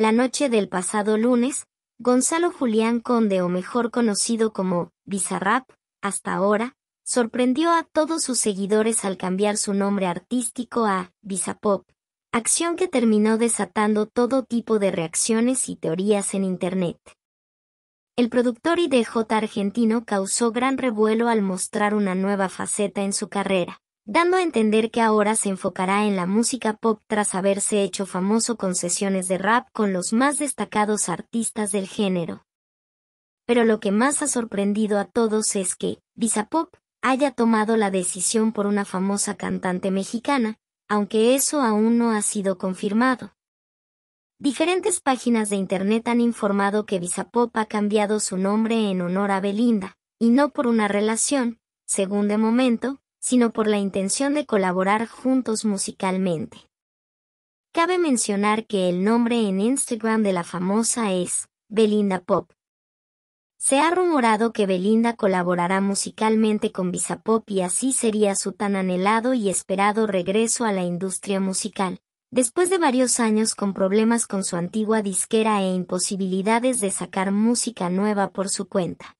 La noche del pasado lunes, Gonzalo Julián Conde o mejor conocido como Bizarrap, hasta ahora, sorprendió a todos sus seguidores al cambiar su nombre artístico a Bizapop, acción que terminó desatando todo tipo de reacciones y teorías en Internet. El productor y DJ argentino causó gran revuelo al mostrar una nueva faceta en su carrera dando a entender que ahora se enfocará en la música pop tras haberse hecho famoso con sesiones de rap con los más destacados artistas del género. Pero lo que más ha sorprendido a todos es que, Visapop, haya tomado la decisión por una famosa cantante mexicana, aunque eso aún no ha sido confirmado. Diferentes páginas de Internet han informado que Visapop ha cambiado su nombre en honor a Belinda, y no por una relación, según de momento, sino por la intención de colaborar juntos musicalmente. Cabe mencionar que el nombre en Instagram de la famosa es Belinda Pop. Se ha rumorado que Belinda colaborará musicalmente con Bizapop y así sería su tan anhelado y esperado regreso a la industria musical. Después de varios años con problemas con su antigua disquera e imposibilidades de sacar música nueva por su cuenta.